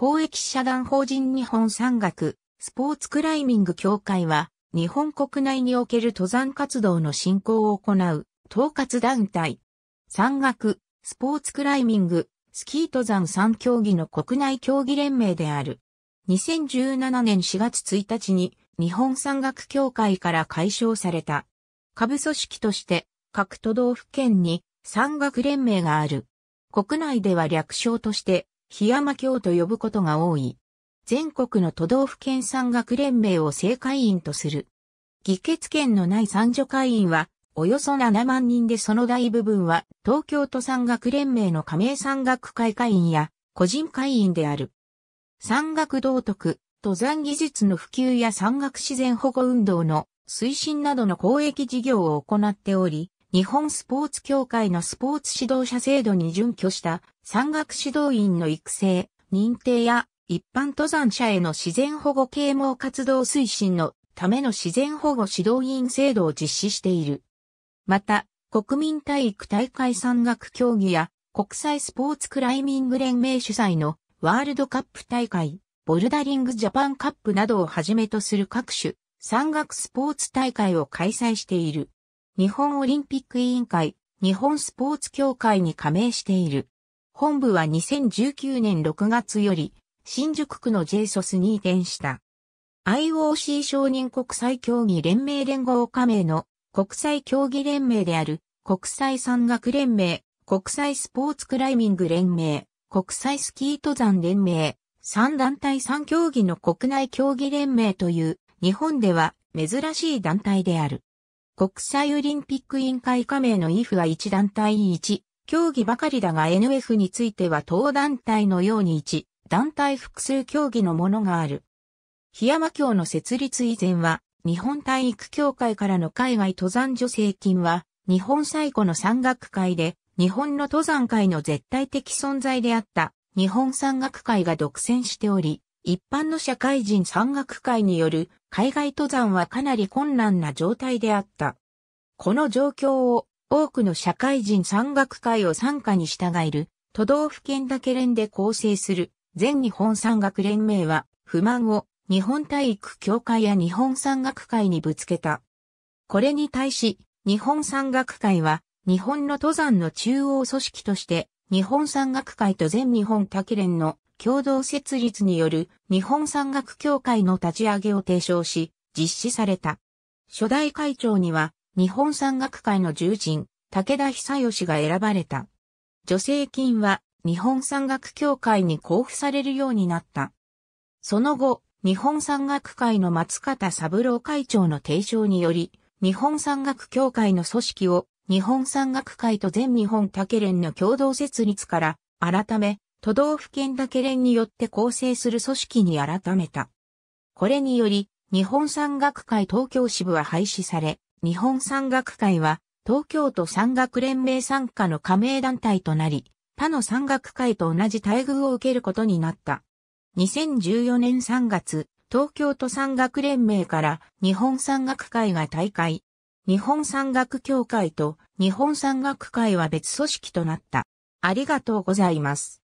公益社団法人日本山岳スポーツクライミング協会は日本国内における登山活動の振興を行う統括団体。山岳スポーツクライミングスキー登山3競技の国内競技連盟である。2017年4月1日に日本山岳協会から解消された。下部組織として各都道府県に山岳連盟がある。国内では略称として檜山教と呼ぶことが多い。全国の都道府県産学連盟を正会員とする。議決権のない三助会員は、およそ7万人でその大部分は、東京都産学連盟の加盟産学会会員や、個人会員である。山岳道徳、登山技術の普及や山岳自然保護運動の推進などの公益事業を行っており、日本スポーツ協会のスポーツ指導者制度に準拠した山岳指導員の育成、認定や一般登山者への自然保護啓蒙活動推進のための自然保護指導員制度を実施している。また、国民体育大会山岳競技や国際スポーツクライミング連盟主催のワールドカップ大会、ボルダリングジャパンカップなどをはじめとする各種山岳スポーツ大会を開催している。日本オリンピック委員会、日本スポーツ協会に加盟している。本部は2019年6月より、新宿区の JSOS に移転した。IOC 承認国際競技連盟連合加盟の国際競技連盟である国際山岳連盟、国際スポーツクライミング連盟、国際スキー登山連盟、3団体3競技の国内競技連盟という日本では珍しい団体である。国際オリンピック委員会加盟の IF は1団体1、競技ばかりだが NF については当団体のように1、団体複数競技のものがある。檜山協の設立以前は、日本体育協会からの海外登山助成金は、日本最古の山岳会で、日本の登山界の絶対的存在であった、日本山岳会が独占しており、一般の社会人山岳会による海外登山はかなり困難な状態であった。この状況を多くの社会人山岳会を参加に従える都道府県だけ連で構成する全日本山岳連盟は不満を日本体育協会や日本山岳会にぶつけた。これに対し日本山岳会は日本の登山の中央組織として日本山岳会と全日本竹連の共同設立による日本山岳協会の立ち上げを提唱し、実施された。初代会長には、日本山岳会の重鎮、武田久義が選ばれた。助成金は、日本山岳協会に交付されるようになった。その後、日本山岳会の松方三郎会長の提唱により、日本山岳協会の組織を日本山岳会と全日本竹連の共同設立から改め都道府県だけ連によって構成する組織に改めた。これにより、日本山岳会東京支部は廃止され、日本山岳会は東京都山岳連盟参加の加盟団体となり、他の山岳会と同じ待遇を受けることになった。2014年3月、東京都山岳連盟から日本山岳会が大会。日本山岳協会と日本山岳会は別組織となった。ありがとうございます。